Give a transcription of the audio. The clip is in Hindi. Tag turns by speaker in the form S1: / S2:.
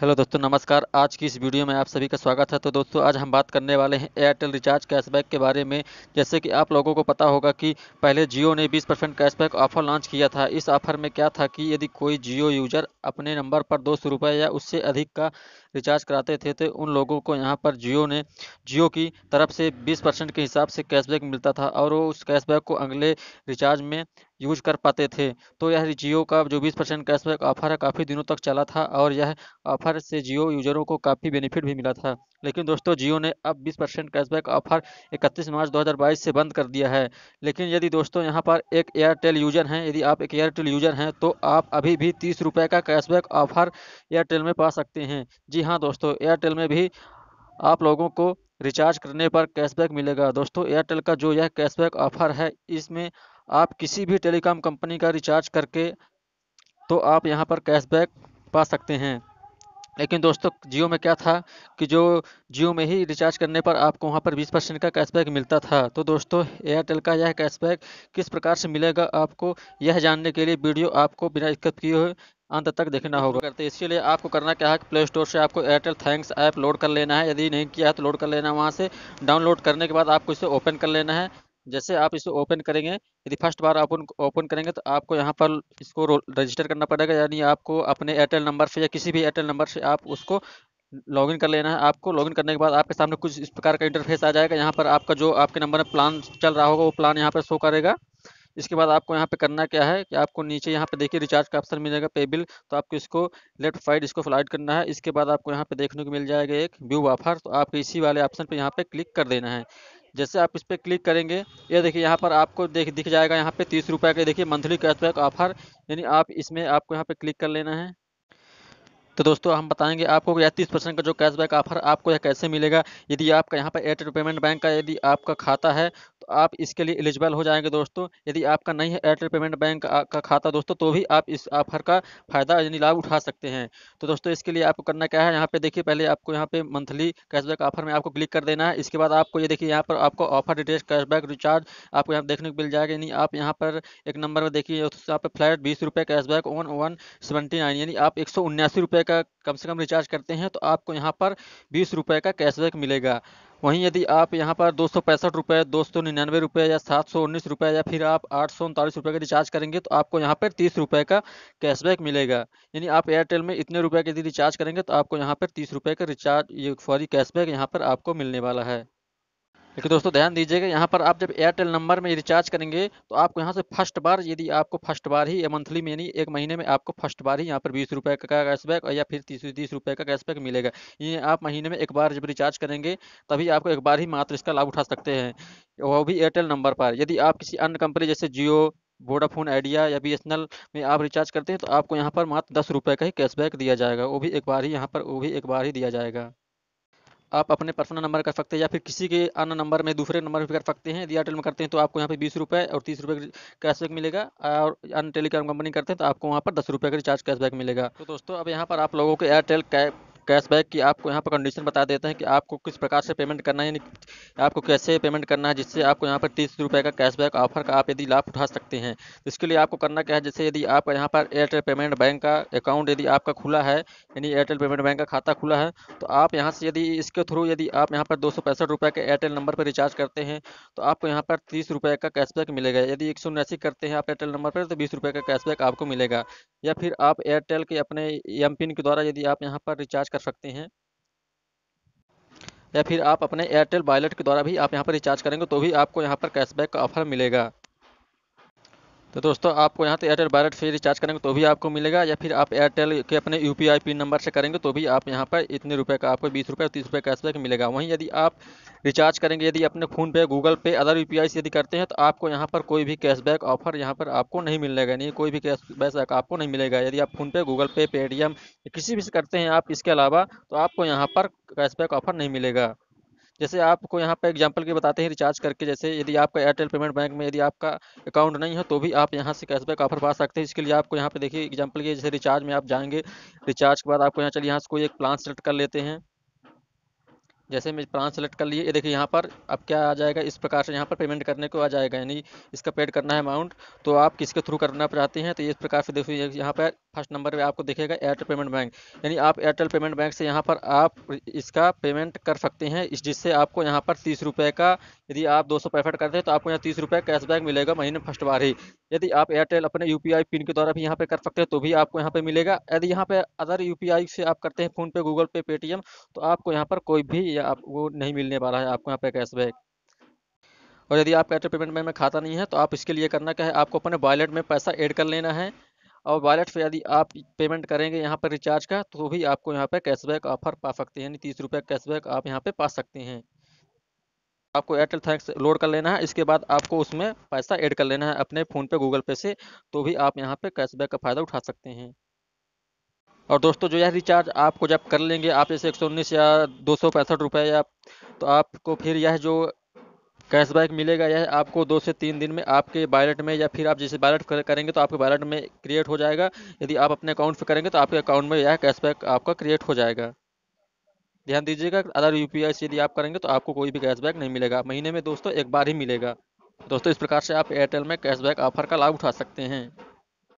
S1: हेलो दोस्तों नमस्कार आज की इस वीडियो में आप सभी का स्वागत है तो दोस्तों आज हम बात करने वाले हैं एयरटेल रिचार्ज कैशबैक के बारे में जैसे कि आप लोगों को पता होगा कि पहले जियो ने 20 परसेंट कैशबैक ऑफर लॉन्च किया था इस ऑफर में क्या था कि यदि कोई जियो यूजर अपने नंबर पर दो सौ रुपये या उससे अधिक का रिचार्ज कराते थे तो उन लोगों को यहाँ पर जियो ने जियो की तरफ से बीस परसेंट के हिसाब से कैशबैक मिलता था और वो उस कैशबैक को अगले रिचार्ज में यूज कर पाते थे तो यह जियो का जो बीस परसेंट कैशबैक ऑफर है काफ़ी दिनों तक चला था और यह ऑफर से जियो यूजरों को काफ़ी बेनिफिट भी मिला था लेकिन दोस्तों जियो ने अब 20 परसेंट कैशबैक ऑफर 31 मार्च 2022 से बंद कर दिया है लेकिन यदि दोस्तों यहाँ पर एक एयरटेल यूज़र हैं यदि आप एक एयरटेल यूज़र हैं तो आप अभी भी तीस रुपये का कैशबैक ऑफर एयरटेल में पा सकते हैं जी हाँ दोस्तों एयरटेल में भी आप लोगों को रिचार्ज करने पर कैशबैक मिलेगा दोस्तों एयरटेल का जो यह कैशबैक ऑफर है इसमें आप किसी भी टेलीकॉम कंपनी का रिचार्ज करके तो आप यहाँ पर कैशबैक पा सकते हैं लेकिन दोस्तों जियो में क्या था कि जो जियो में ही रिचार्ज करने पर आपको वहाँ पर 20 परसेंट का कैशबैक मिलता था तो दोस्तों एयरटेल का यह कैशबैक किस प्रकार से मिलेगा आपको यह जानने के लिए वीडियो आपको बिना दिक्कत किए हुए अंत तक देखना होगा करते इसीलिए आपको करना क्या है कि प्ले स्टोर से आपको एयरटेल थैंक्स ऐप लोड कर लेना है यदि नहीं किया है तो लोड कर लेना है वहाँ से डाउनलोड करने के बाद आपको इसे ओपन कर लेना है जैसे आप इसे ओपन करेंगे यदि फर्स्ट बार उनको ओपन करेंगे तो आपको यहाँ पर इसको रजिस्टर करना पड़ेगा यानी आपको अपने एयरटेल नंबर से या किसी भी एयरटेल नंबर से आप उसको लॉगिन कर लेना है आपको लॉगिन करने के बाद आपके सामने कुछ इस प्रकार का इंटरफेस आ जाएगा यहाँ पर आपका जो आपके नंबर में प्लान चल रहा होगा वो प्लान यहाँ पर शो करेगा इसके बाद आपको यहाँ पे करना क्या है कि आपको नीचे यहाँ पे देखिए रिचार्ज का ऑप्शन मिलेगा पे बिल तो आपको इसको लेफ्ट साइड इसको फ्लाइट करना है इसके बाद आपको यहाँ पे देखने को मिल जाएगा एक व्यू ऑफर तो आपको इसी वाले ऑप्शन पे यहाँ पे क्लिक कर देना है जैसे आप इस पर क्लिक करेंगे ये देखिए यहाँ पर आपको देख दिख जाएगा यहाँ पे तीस रुपये का देखिए मंथली कैशबैक ऑफर यानी आप इसमें आपको यहाँ पे क्लिक कर लेना है तो दोस्तों हम बताएंगे आपको या तीस परसेंट का जो कैशबैक ऑफर आपको यह कैसे मिलेगा यदि आपका यहाँ पर एयरटेल पेमेंट बैंक का यदि आपका खाता है तो आप इसके लिए एलिजिबल हो जाएंगे दोस्तों यदि आपका नहीं है एयरटेल पेमेंट बैंक का खाता दोस्तों तो भी आप इस ऑफर का फायदा यानी लाभ उठा सकते हैं तो दोस्तों इसके लिए आपको करना क्या है यहाँ पे देखिए पहले आपको यहाँ पे मंथली कैशबैक ऑफर में आपको क्लिक कर देना है इसके बाद आपको ये देखिए यहाँ पर आपको ऑफर डिटेल्स कैशबैक रिचार्ज आपको यहाँ देखने को मिल जाएगा यानी आप यहाँ पर एक नंबर में देखिए यहाँ पर फ्लैट बीस रुपये cashback one one seventy nine यानी आप एक सौ उन्यासी रुपये का कम से कम रिचार्ज करते हैं तो आपको यहाँ पर बीस रुपये का कैशबैक मिलेगा वहीं यदि आप यहाँ पर दो सौ पैंसठ रुपये दो सौ निन्यानवे रुपये या सात सौ उन्नीस रुपये या फिर आप आठ सौ उनतालीस रुपये का रिचार्ज करेंगे तो आपको यहाँ पर तीस रुपये का कैशबैक मिलेगा यानी आप एयरटेल में इतने रुपये का यदि रिचार्ज करेंगे तो आपको यहाँ पर तीस रुपये का रिचार्ज फॉरी कैशबैक यहाँ पर आपको मिलने वाला है देखिए दोस्तों ध्यान दीजिएगा यहाँ पर आप जब एयरटेल नंबर में रिचार्ज करेंगे तो आपको यहाँ से फर्स्ट बार यदि आपको फर्स्ट बार ही मंथली में यानी एक महीने में आपको फर्स्ट बार ही यहाँ पर बीस रुपये का कैशबैक या फिर तीस तीस रुपये का कैशबैक मिलेगा ये आप महीने में एक बार जब रिचार्ज करेंगे तभी आपको एक बार ही मात्र इसका लाभ उठा सकते हैं वो भी एयरटेल नंबर पर यदि आप किसी अन्य कंपनी जैसे जियो वोडाफोन आइडिया या बी में आप रिचार्ज करते हैं तो आपको यहाँ पर मात्र दस रुपये का ही कैशबैक दिया जाएगा वो भी एक बार ही यहाँ पर वो भी एक बार ही दिया जाएगा आप अपने पर्सनल नंबर कर सकते हैं या फिर किसी के अन्य नंबर में दूसरे नंबर पर कर सकते हैं यदि एयरटेल में करते हैं तो आपको यहाँ पे बीस रुपये और तीस रुपये कैशबैक मिलेगा और अन्य टेलीकॉम कंपनी करते हैं तो आपको वहाँ पर दस रुपये का रिचार्ज कैशबैक मिलेगा तो दोस्तों अब यहाँ पर आप लोगों को एयरटेल कैप कैशबैक की आपको यहाँ पर कंडीशन बता देते हैं कि आपको किस प्रकार से पेमेंट करना है यानी आपको कैसे पेमेंट करना है जिससे आपको यहाँ पर तीस रुपये का कैशबैक ऑफर का आप यदि लाभ उठा सकते हैं इसके लिए आपको करना क्या है जैसे यदि आपका यहाँ पर एयरटेल पेमेंट बैंक का अकाउंट यदि आपका खुला है यानी एयरटेल पेमेंट बैंक का खाता खुला है तो आप यहाँ से यदि इसके थ्रू यदि आप यहाँ पर दो रुपए के एयरटेल नंबर पर रिचार्ज करते हैं तो आपको यहाँ पर तीस का कैशबैक मिलेगा यदि एक करते हैं आप एयरटेल नंबर पर तो बीस रुपये का कैशबैक आपको मिलेगा या फिर आप एयरटेल के अपने एम के द्वारा यदि आप यहाँ पर रिचार्ज कर सकते हैं या फिर आप अपने एयरटेल वॉलेट के द्वारा भी आप यहाँ पर रिचार्ज करेंगे तो भी आपको यहाँ पर कैशबैक का ऑफर मिलेगा तो दोस्तों आपको यहाँ तो एयरटेल भारत से रिचार्ज करेंगे तो भी आपको मिलेगा या फिर आप एयरटेल के अपने यू पिन नंबर से करेंगे तो भी आप यहाँ पर इतने रुपये का आपको बीस रुपये तीस रुपये कैशबैक मिलेगा वहीं यदि आप रिचार्ज करेंगे यदि अपने फ़ोन पे गूगल पे अदर यू से यदि करते हैं तो आपको यहाँ पर कोई भी कैशबैक ऑफर यहाँ पर आपको नहीं मिलेगा नहीं कोई भी कैशबैक आपको नहीं मिलेगा यदि आप फ़ोनपे गूगल पे पेटीएम किसी भी से करते हैं आप इसके अलावा तो आपको यहाँ पर कैशबैक ऑफर नहीं मिलेगा जैसे आपको यहाँ पर एग्जाम्पल के बताते हैं रिचार्ज करके जैसे यदि आपका एयरटेल पेमेंट बैंक में यदि आपका अकाउंट नहीं है तो भी आप यहाँ से कैशबैक ऑफर पा सकते हैं इसके लिए आपको यहाँ पे देखिए एग्जाम्पल के जैसे रिचार्ज में आप जाएंगे रिचार्ज के बाद आपको यहाँ चलिए यहाँ से कोई एक प्लान सेलेक्ट कर लेते हैं जैसे मैं प्लान सेलेक्ट कर लिए ये देखिए यहाँ पर अब क्या आ जाएगा इस प्रकार से यहाँ पर पेमेंट करने को आ जाएगा यानी इसका पेड करना है अमाउंट तो आप किसके थ्रू करना चाहते हैं तो इस प्रकार से देखिए यहाँ पर फर्स्ट नंबर पे आपको देखेगा एयरटेल पेमेंट बैंक यानी आप एयरटेल पेमेंट बैंक से यहाँ पर आप इसका पेमेंट कर सकते हैं इस जिससे आपको यहाँ पर तीस रुपये का यदि आप दो सौ पैंसठ करते हैं तो आपको यहाँ तीस रुपये कैशबैक मिलेगा महीने फर्स्ट बार ही यदि आप एयरटेल अपने यू पिन के द्वारा भी यहाँ पर कर सकते हैं तो भी आपको यहाँ पर मिलेगा यदि यहाँ पे अदर यू से आप करते हैं फोनपे गूगल पे पेटीएम तो आपको यहाँ पर कोई भी या आप वो नहीं मिलने वाला है आपको यहाँ पे कैशबैक और यदि आपका एयरटेल पेमेंट बैंक में खाता नहीं है तो आप इसके लिए करना क्या है आपको अपने वॉलेट में पैसा ऐड कर लेना है और वॉलेट से यदि आप पेमेंट करेंगे यहाँ पर रिचार्ज का तो भी आपको यहाँ पर कैशबैक ऑफर पा सकते हैं यानी तीस रुपये कैशबैक आप यहाँ पर पा सकते हैं आपको एयरटेल थैंक्स लोड कर लेना है इसके बाद आपको उसमें पैसा ऐड कर लेना है अपने फ़ोन पे गूगल पे से तो भी आप यहाँ पे कैशबैक का फ़ायदा उठा सकते हैं और दोस्तों जो यह रिचार्ज आपको जब कर लेंगे आप जैसे एक या दो सौ पैंसठ या तो आपको फिर यह जो कैशबैक मिलेगा यह आपको दो से तीन दिन में आपके बैलेट में या फिर आप जैसे बैलेट करेंगे तो आपके बैलेट में क्रिएट हो जाएगा यदि आप अपने अकाउंट से करेंगे तो आपके अकाउंट में यह कैशबैक आपका क्रिएट हो जाएगा ध्यान दीजिएगा अदर यू से यदि आप करेंगे तो आपको कोई भी कैशबैक नहीं मिलेगा महीने में दोस्तों एक बार ही मिलेगा दोस्तों इस प्रकार से आप एयरटेल में कैशबैक ऑफर का लाभ उठा सकते हैं